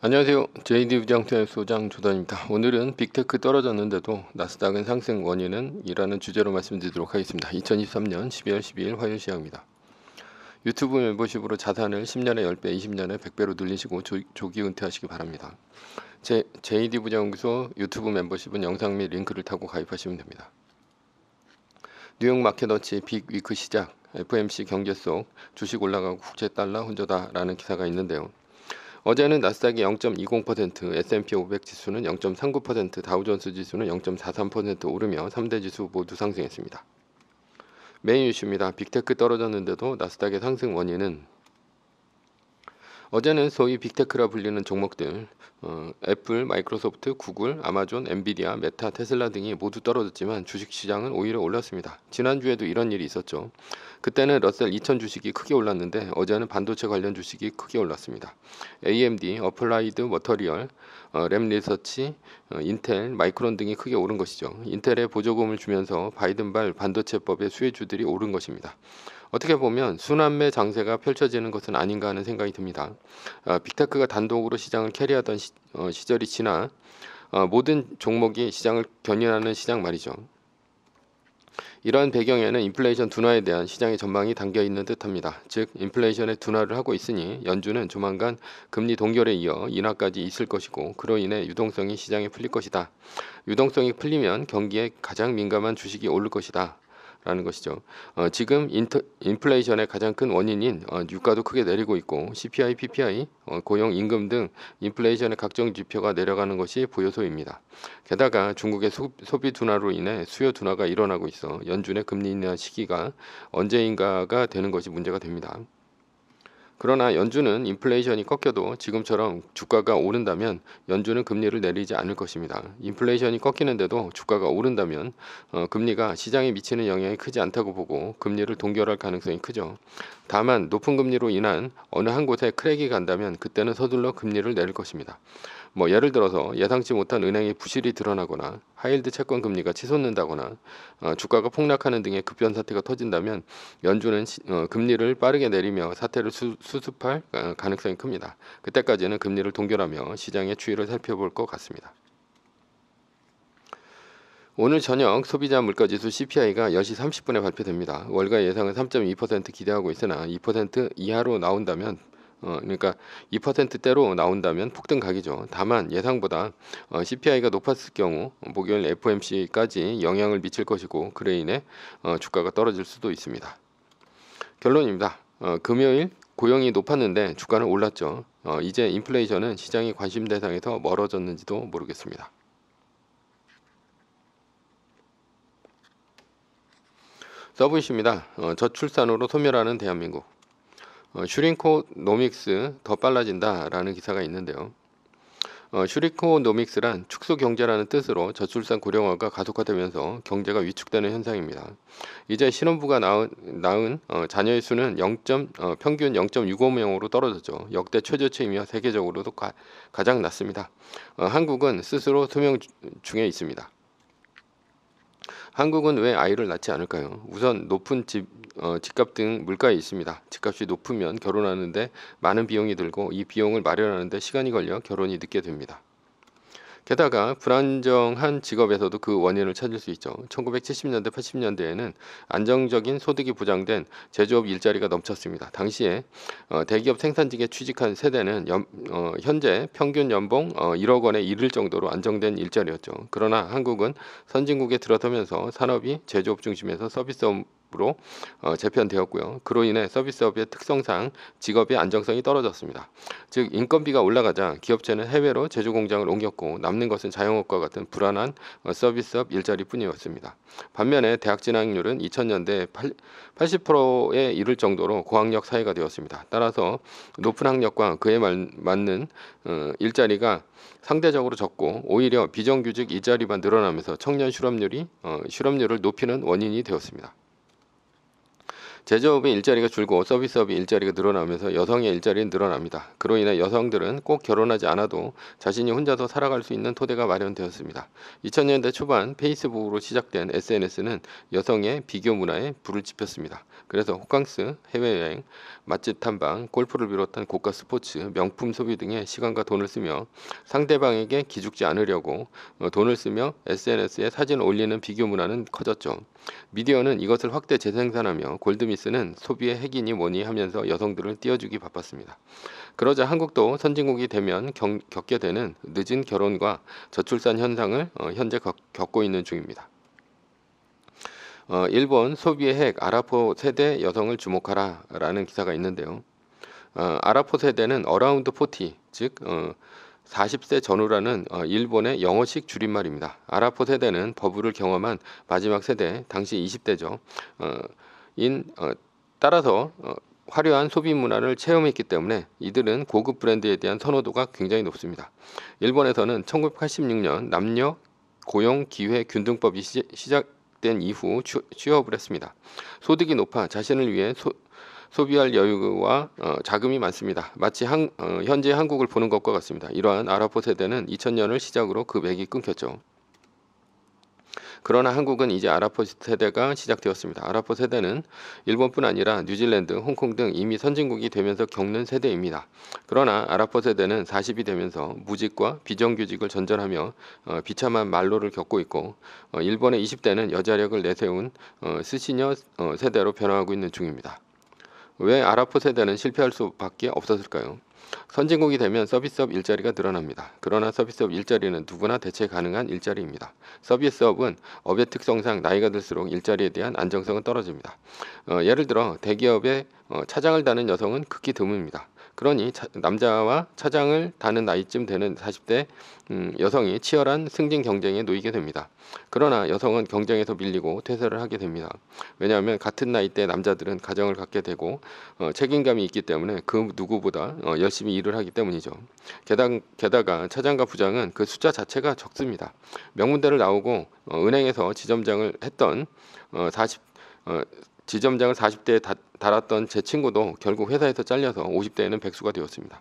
안녕하세요. JD 부장투의 소장 조단입니다. 오늘은 빅테크 떨어졌는데도 나스닥은 상승 원인은 이라는 주제로 말씀드리도록 하겠습니다. 2023년 12월 12일 화요일 시황입니다. 유튜브 멤버십으로 자산을 10년에 10배, 20년에 100배로 늘리시고 조, 기 은퇴하시기 바랍니다. 제, JD 부장소 유튜브 멤버십은 영상 및 링크를 타고 가입하시면 됩니다. 뉴욕 마켓워치 빅위크 시작, FMC 경제 속 주식 올라가고 국제 달러 혼자다라는 기사가 있는데요. 어제는 나스닥이 0.20%, S&P 500 지수는 0.39%, 다우존스 지수는 0.43% 오르며 3대 지수 모두 상승했습니다. 메인 이슈입니다. 빅테크 떨어졌는데도 나스닥의 상승 원인은 어제는 소위 빅테크라 불리는 종목들 어, 애플, 마이크로소프트, 구글, 아마존, 엔비디아, 메타, 테슬라 등이 모두 떨어졌지만 주식시장은 오히려 올랐습니다. 지난주에도 이런 일이 있었죠. 그때는 러셀 2000 주식이 크게 올랐는데 어제는 반도체 관련 주식이 크게 올랐습니다. AMD, 어플라이드 머터리얼, 어, 램 리서치, 어, 인텔, 마이크론 등이 크게 오른 것이죠. 인텔에 보조금을 주면서 바이든발 반도체법의 수혜주들이 오른 것입니다. 어떻게 보면 순환매 장세가 펼쳐지는 것은 아닌가 하는 생각이 듭니다. 아, 빅테크가 단독으로 시장을 캐리하던 시, 어, 절이 지나 어, 모든 종목이 시장을 견인하는 시장 말이죠. 이러한 배경에는 인플레이션 둔화에 대한 시장의 전망이 담겨 있는 듯합니다. 즉 인플레이션의 둔화를 하고 있으니 연준은 조만간 금리 동결에 이어 인하까지 있을 것이고 그로 인해 유동성이 시장에 풀릴 것이다. 유동성이 풀리면 경기에 가장 민감한 주식이 오를 것이다. 라는 것이죠. 어, 지금 인터, 인플레이션의 가장 큰 원인인 어, 유가도 크게 내리고 있고 CPI, PPI, 어, 고용 임금 등 인플레이션의 각종 지표가 내려가는 것이 보여서입니다 게다가 중국의 소, 소, 비 둔화로 인해 수요 둔화가 일어나고 있어 연준의 금리 인하 시기가 언제인가가 되는 것이 문제가 됩니다. 그러나 연준은 인플레이션이 꺾여도 지금처럼 주가가 오른다면 연준은 금리를 내리지 않을 것입니다. 인플레이션이 꺾이는데도 주가가 오른다면 어, 금리가 시장에 미치는 영향이 크지 않다고 보고 금리를 동결할 가능성이 크죠. 다만 높은 금리로 인한 어느 한 곳에 크랙이 간다면 그때는 서둘러 금리를 내릴 것입니다. 뭐 예를 들어서 예상치 못한 은행의 부실이 드러나거나 하일드 채권 금리가 치솟는다거나 어, 주가가 폭락하는 등의 급변 사태가 터진다면 연준은 시, 어, 금리를 빠르게 내리며 사태를 수, 수습할 어, 가능성이 큽니다. 그때까지는 금리를 동결하며 시장의 추이를 살펴볼 것 같습니다. 오늘 저녁 소비자 물가지수 CPI가 10시 30분에 발표됩니다. 월가 예상은 3.2% 기대하고 있으나 2% 이하로 나온다면 어, 그러니까 2%대로 나온다면 폭등각이죠. 다만 예상보다 어, CPI가 높았을 경우 목요일 FOMC까지 영향을 미칠 것이고 그로 인해 어, 주가가 떨어질 수도 있습니다. 결론입니다. 금요일 고용이 높았는데 주가는 올랐죠. 이제 인플레이션은 시장의 관심 대상에서 멀어졌는지도 모르겠습니다. 서브이십니다 어, 저출산으로 소멸하는 대한민국. 어, 슈링코노믹스 더 빨라진다라는 기사가 있는데요. 어, 슈링코노믹스란 축소 경제라는 뜻으로 저출산 고령화가 가속화되면서 경제가 위축되는 현상입니다. 이제 신혼부가 낳은, 낳은 어, 자녀의 수는 0. 어, 평균 0.65명으로 떨어졌죠. 역대 최저치이며 세계적으로도 가, 장 낮습니다. 어, 한국은 스스로 수명 중에 있습니다. 한국은 왜 아이를 낳지 않을까요? 우선 높은 집, 어, 집값 등 물가에 있습니다. 집값이 높으면 결혼하는데 많은 비용이 들고 이 비용을 마련하는데 시간이 걸려 결혼이 늦게 됩니다. 게다가 불안정한 직업에서도 그 원인을 찾을 수 있죠. 1970년대, 80년대에는 안정적인 소득이 보장된 제조업 일자리가 넘쳤습니다. 당시에 어, 대기업 생산직에 취직한 세대는 연, 어, 현재 평균 연봉 어, 1억 원에 이를 정도로 안정된 일자리였죠. 그러나 한국은 선진국에 들어서면서 산업이 제조업 중심에서 서비스업 으로 어, 재편되었고요. 그로 인해 서비스업의 특성상 직업의 안정성이 떨어졌습니다. 즉 인건비가 올라가자 기업체는 해외로 제조 공장을 옮겼고 남는 것은 자영업과 같은 불안한 어, 서비스업 일자리뿐이었습니다. 반면에 대학 진학률은 2000년대 8, 80%에 이를 정도로 고학력 사회가 되었습니다. 따라서 높은 학력과 그에 말, 맞는 어, 일자리가 상대적으로 적고 오히려 비정규직 일자리만 늘어나면서 청년 실업률이 어, 실업률을 높이는 원인이 되었습니다. 제조업의 일자리가 줄고 서비스업의 일자리가 늘어나면서 여성의 일자리는 늘어납니다. 그로 인해 여성들은 꼭 결혼하지 않아도 자신이 혼자서 살아갈 수 있는 토대가 마련되었습니다. 2000년대 초반 페이스북으로 시작된 SNS는 여성의 비교 문화에 불을 지폈습니다. 그래서 호캉스, 해외여행, 맛집 탐방, 골프를 비롯한 고가 스포츠, 명품 소비 등의 시간과 돈을 쓰며 상대방에게 기죽지 않으려고 어, 돈을 쓰며 SNS에 사진 을 올리는 비교 문화는 커졌죠. 미디어는 이것을 확대 재생산하며 골드미 그리스는 소비의 핵이니 뭐니 하면서 여성들을 띄워주기 바빴습니다. 그러자 한국도 선진국이 되면 겪게 되는 늦은 결혼과 저출산 현상을 어, 현재 겪고 있는 중입니다. 어, 일본 소비의 핵 아라포 세대 여성을 주목하라 라는 기사가 있는데요. 어, 아라포 세대는 어라운드 포티 즉 어, 40세 전후라는 어, 일본의 영어식 줄임말입니다. 아라포 세대는 버블을 경험한 마지막 세대, 당시 20대죠. 인 어, 따라서 어, 화려한 소비 문화를 체험했기 때문에 이들은 고급 브랜드에 대한 선호도가 굉장히 높습니다. 일본에서는 1986년 남녀 고용 기회 균등법이 시작 된 이후 취업을 했습니다. 소득이 높아 자신을 위해 소, 소비할 여유와 어, 자금이 많습니다. 마치 한, 어, 현재 한국을 보는 것과 같습니다. 이러한 아랍포 세대는 2000년을 시작으로 그 맥이 끊겼죠. 그러나 한국은 이제 아랍포 세대가 시작되었습니다. 아랍포 세대는 일본뿐 아니라 뉴질랜드, 홍콩 등 이미 선진국이 되면서 겪는 세대입니다. 그러나 아랍포 세대는 40이 되면서 무직과 비정규직을 전전하며 어, 비참한 말로를 겪고 있고 어, 일본의 20대는 여자력을 내세운 어, 스시녀 어, 세대로 변화하고 있는 중입니다. 왜 아랍포 세대는 실패할 수밖에 없었을까요? 선진국이 되면 서비스업 일자리가 늘어납니다. 그러나 서비스업 일자리는 누구나 대체 가능한 일자리입니다. 서비스업은 업의 특성상 나이가 들수록 일자리에 대한 안정성은 떨어집니다. 어, 예를 들어 대기업의 어, 차장을 다는 여성은 극히 드뭅니다. 그러니 차, 남자와 차장을 다는 나이쯤 되는 40대 음, 여성이 치열한 승진 경쟁에 놓이게 됩니다. 그러나 여성은 경쟁에서 밀리고 퇴사를 하게 됩니다. 왜냐하면 같은 나이대 남자들은 가정을 갖게 되고 어, 책임감이 있기 때문에 그 누구보다 어, 열심히 일을 하기 때문이죠. 게다, 게다가 차장과 부장은 그 숫자 자체가 적습니다. 명문대를 나오고 어, 은행에서 지점장을 했던 어, 40 어, 지점장을 40대에 다, 달았던 제 친구도 결국 회사에서 잘려서 50대에는 백수가 되었습니다.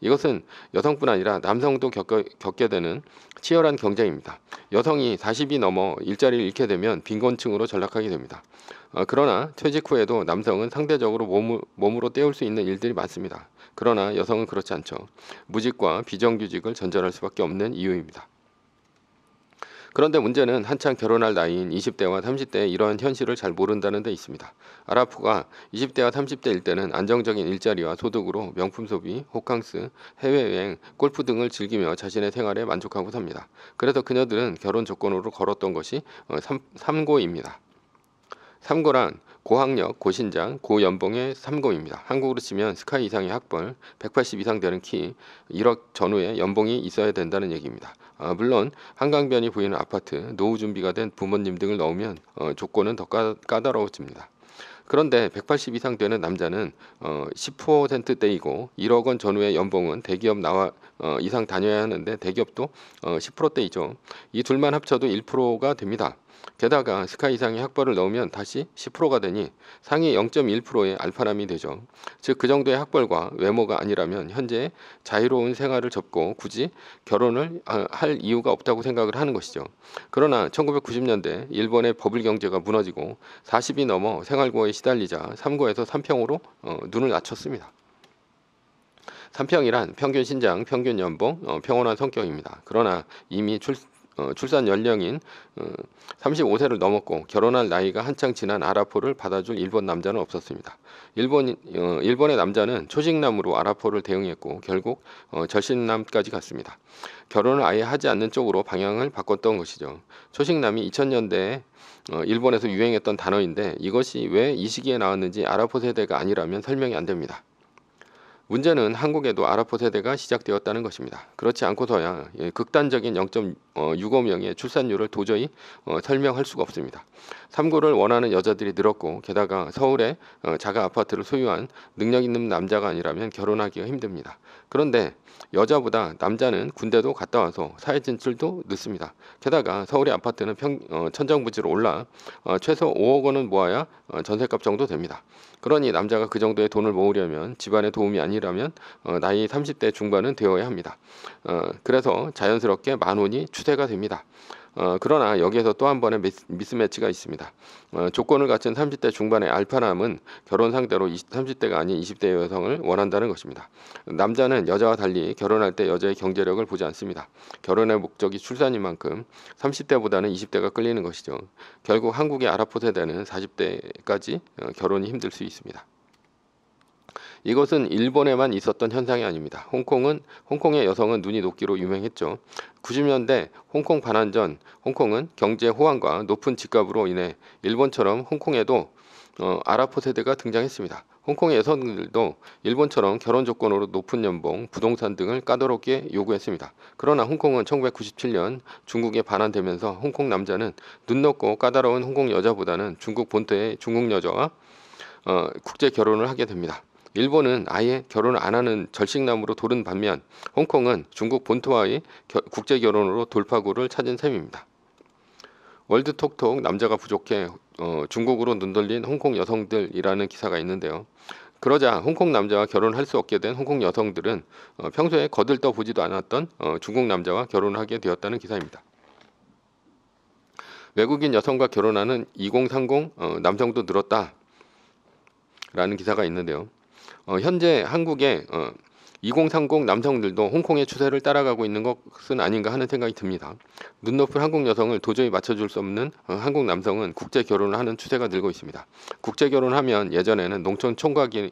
이것은 여성뿐 아니라 남성도 겪어, 겪게 되는 치열한 경쟁입니다. 여성이 40이 넘어 일자리를 잃게 되면 빈곤층으로 전락하게 됩니다. 어, 그러나 퇴직 후에도 남성은 상대적으로 몸을, 몸으로 때울 수 있는 일들이 많습니다. 그러나 여성은 그렇지 않죠. 무직과 비정규직을 전전할 수밖에 없는 이유입니다. 그런데 문제는 한창 결혼할 나이인 20대와 3 0대에 이러한 현실을 잘 모른다는 데 있습니다. 아라프가 20대와 30대일 때는 안정적인 일자리와 소득으로 명품 소비, 호캉스, 해외여행, 골프 등을 즐기며 자신의 생활에 만족하고 삽니다. 그래서 그녀들은 결혼 조건으로 걸었던 것이 3, 어, 고입니다 3고란 고학력, 고신장, 고연봉의 3고입니다. 한국으로 치면 스카이 이상의 학벌, 180 이상 되는 키, 1억 전후의 연봉이 있어야 된다는 얘기입니다. 아, 물론 한강변이 보이는 아파트, 노후 준비가 된 부모님 등을 넣으면 어, 조건은 더 까, 까다로워집니다. 그런데 180 이상 되는 남자는 어, 10%대이고 1억 원 전후의 연봉은 대기업 나와 어, 이상 다녀야 하는데 대기업도 어, 10%대이죠. 이 둘만 합쳐도 1%가 됩니다. 게다가 스카 이상의 이 학벌을 넣으면 다시 10%가 되니 상위 0.1%의 알파람이 되죠. 즉 그 정도의 학벌과 외모가 아니라면 현재 자유로운 생활을 접고 굳이 결혼을 아, 할 이유가 없다고 생각을 하는 것이죠. 그러나 1990년대 일본의 버블 경제가 무너지고 40이 넘어 생활고에 시달리자 3고에서 3평으로 어, 눈을 낮췄습니다. 삼평이란 평균 신장, 평균 연봉, 어, 평온한 성격입니다. 그러나 이미 출, 어, 출산 연령인 어, 35세를 넘었고 결혼할 나이가 한창 지난 아라포를 받아줄 일본 남자는 없었습니다. 일본 어, 일본의 남자는 초식남으로 아라포를 대응했고 결국 어, 절신남까지 갔습니다. 결혼을 아예 하지 않는 쪽으로 방향을 바꿨던 것이죠. 초식남이 2000년대에 어, 일본에서 유행했던 단어인데 이것이 왜 이 시기에 나왔는지 아라포 세대가 아니라면 설명이 안 됩니다. 문제는 한국에도 아랍포 세대가 시작되었다는 것입니다. 그렇지 않고서야 예, 극단적인 0.65명의 어, 출산율을 도저히 어, 설명할 수가 없습니다. 삼고를 원하는 여자들이 늘었고 게다가 서울에 어, 자가 아파트를 소유한 능력 있는 남자가 아니라면 결혼하기가 힘듭니다. 그런데 여자보다 남자는 군대도 갔다 와서 사회 진출도 늦습니다. 게다가 서울의 아파트는 평, 어, 천정부지로 올라 어, 최소 5억 원은 모아야 어, 전세값 정도 됩니다. 그러니 남자가 그 정도의 돈을 모으려면 집안의 도움이 아니라면 어, 나이 30대 중반은 되어야 합니다. 어, 그래서 자연스럽게 만 원이 추세가 됩니다. 어, 그러나 여기에서 또 한 번의 미스, 미스매치가 있습니다. 어, 조건을 갖춘 30대 중반의 알파남은 결혼 상대로 20, 30대가 아닌 20대 여성을 원한다는 것입니다. 남자는 여자와 달리 결혼할 때 여자의 경제력을 보지 않습니다. 결혼의 목적이 출산인 만큼 30대보다는 20대가 끌리는 것이죠. 결국 한국의 아랍포 세대는 40대까지 어, 결혼이 힘들 수 있습니다. 이것은 일본에만 있었던 현상이 아닙니다. 홍콩은 홍콩의 여성은 눈이 녹기로 유명했죠. 90년대 홍콩 반환전 홍콩은 경제 호황과 높은 집값으로 인해 일본처럼 홍콩에도 어, 아랍포 세대가 등장했습니다. 홍콩의 여성들도 일본처럼 결혼 조건으로 높은 연봉, 부동산 등을 까다롭게 요구했습니다. 그러나 홍콩은 1997년 중국에 반환되면서 홍콩 남자는 눈 높고 까다로운 홍콩 여자보다는 중국 본토의 중국 여자와 어, 국제 결혼을 하게 됩니다. 일본은 아예 결혼을 안 하는 절식남으로 돌은 반면 홍콩은 중국 본토와의 겨, 국제 결혼으로 돌파구를 찾은 셈입니다. 월드톡톡 남자가 부족해 어, 중국으로 눈 돌린 홍콩 여성들이라는 기사가 있는데요. 그러자 홍콩 남자와 결혼할 수 없게 된 홍콩 여성들은 어, 평소에 거들떠 보지도 않았던 어, 중국 남자와 결혼하게 되었다는 기사입니다. 외국인 여성과 결혼하는 2030 어, 남성도 늘었다라는 기사가 있는데요. 어, 현재 한국의 어, 2030 남성들도 홍콩의 추세를 따라가고 있는 것은 아닌가 하는 생각이 듭니다. 눈높은 한국 여성을 도저히 맞춰줄 수 없는 어, 한국 남성은 국제 결혼을 하는 추세가 늘고 있습니다. 국제 결혼하면 예전에는 농촌 총각이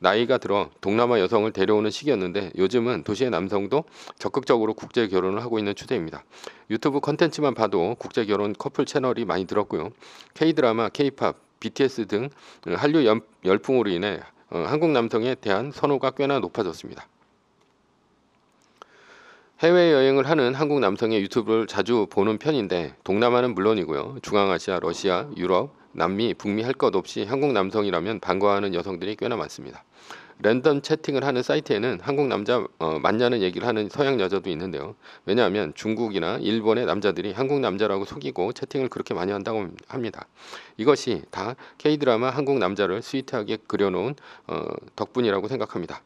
나이가 들어 동남아 여성을 데려오는 시기였는데 요즘은 도시의 남성도 적극적으로 국제 결혼을 하고 있는 추세입니다. 유튜브 컨텐츠만 봐도 국제 결혼 커플 채널이 많이 들었고요. K 드라마, K 팝, BTS 등 한류 열풍으로 인해 어, 한국 남성에 대한 선호가 꽤나 높아졌습니다. 해외여행을 하는 한국 남성의 유튜브를 자주 보는 편인데 동남아는 물론이고요. 중앙아시아, 러시아, 유럽, 남미, 북미 할 것 없이 한국 남성이라면 반가워하는 여성들이 꽤나 많습니다. 랜덤 채팅을 하는 사이트에는 한국 남자 어, 맞냐는 얘기를 하는 서양 여자도 있는데요. 왜냐하면 중국이나 일본의 남자들이 한국 남자라고 속이고 채팅을 그렇게 많이 한다고 합니다. 이것이 다 K드라마 한국 남자를 스위트하게 그려놓은 어, 덕분이라고 생각합니다.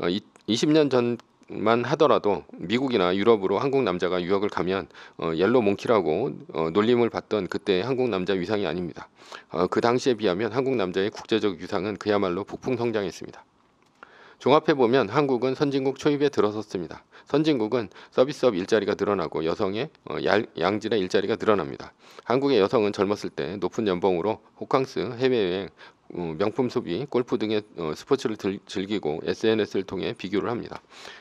어, 이, 20년 전만 하더라도 미국이나 유럽으로 한국 남자가 유학을 가면 어, 옐로 몽키라고 어, 놀림을 받던 그때 의 한국 남자 위상이 아닙니다. 어, 그 당시에 비하면 한국 남자의 국제적 위상은 그야말로 폭풍 성장했습니다. 종합해보면 한국은 선진국 초입에 들어섰습니다. 선진국은 서비스업 일자리가 늘어나고 여성의 어, 양질의 일자리가 늘어납니다. 한국의 여성은 젊었을 때 높은 연봉으로 호캉스, 해외여행, 어, 명품 소비, 골프 등의 어, 스포츠를 즐기고 SNS를 통해 비교를 합니다.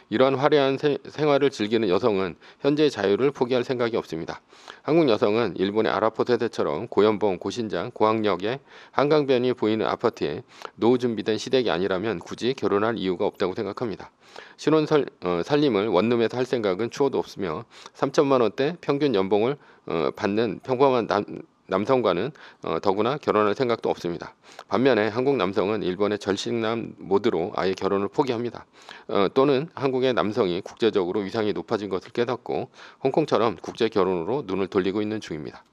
이러한 화려한 생활을 즐기는 여성은 현재의 자유를 포기할 생각이 없습니다. 한국 여성은 일본의 아라포세 대처럼 고연봉, 고신장, 고학력에 한강변이 보이는 아파트에 노후 준비된 시댁이 아니라면 굳이 결혼할 이유가 없다고 생각합니다. 신혼 살, 어, 살림을 원룸에서 할 생각은 추호도 없으며 3천만 원대 평균 연봉을 어, 받는 평범한 남, 남성과는 어, 더구나 결혼할 생각도 없습니다. 반면에 한국 남성은 일본의 절식남 모드로 아예 결혼을 포기합니다. 어, 또는 한국의 남성이 국제적으로 위상이 높아진 것을 깨닫고 홍콩처럼 국제 결혼으로 눈을 돌리고 있는 중입니다.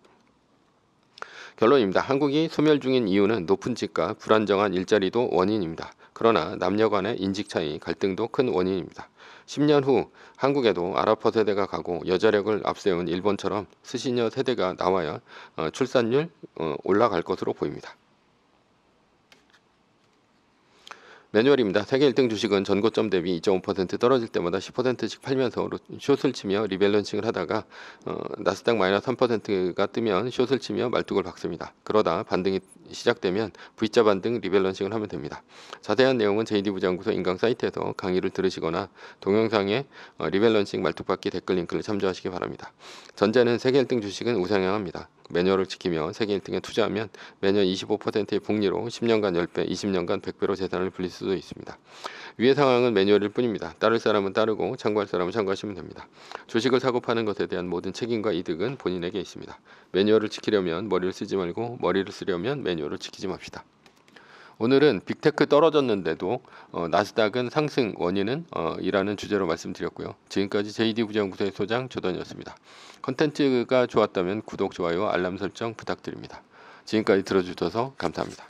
결론입니다. 한국이 소멸 중인 이유는 높은 집과 불안정한 일자리도 원인입니다. 그러나 남녀 간의 인식 차이, 갈등도 큰 원인입니다. 10년 후 한국에도 아랍어 세대가 가고 여자력을 앞세운 일본처럼 스시녀 세대가 나와야 어, 출산율 어, 올라갈 것으로 보입니다. 매뉴얼입니다. 세계 1등 주식은 전고점 대비 2.5% 떨어질 때마다 10%씩 팔면서 숏을 치며 리밸런싱을 하다가 어, 나스닥 마이너스 3%가 뜨면 숏을 치며 말뚝을 박습니다. 그러다 반등이 시작되면 V자 반등 리밸런싱을 하면 됩니다. 자세한 내용은 JD부장구소 인강 사이트에서 강의를 들으시거나 동영상에 어, 리밸런싱 말뚝박기 댓글 링크를 참조하시기 바랍니다. 전자는 세계 1등 주식은 우상향합니다. 매뉴얼을 지키며 세계 1등에 투자하면 매년 25%의 복리로 10년간 10배, 20년간 100배로 재산을 불릴 수도 있습니다. 위의 상황은 매뉴얼일 뿐입니다. 따를 사람은 따르고 참고할 사람은 참고하시면 됩니다. 주식을 사고 파는 것에 대한 모든 책임과 이득은 본인에게 있습니다. 매뉴얼을 지키려면 머리를 쓰지 말고 머리를 쓰려면 매뉴얼을 지키지 맙시다. 오늘은 빅테크 떨어졌는데도 어, 나스닥은 상승 원인은 어, 이라는 주제로 말씀드렸고요. 지금까지 JD 부장부서 소장 조던이었습니다. 컨텐츠가 좋았다면 구독, 좋아요, 알람 설정 부탁드립니다. 지금까지 들어주셔서 감사합니다.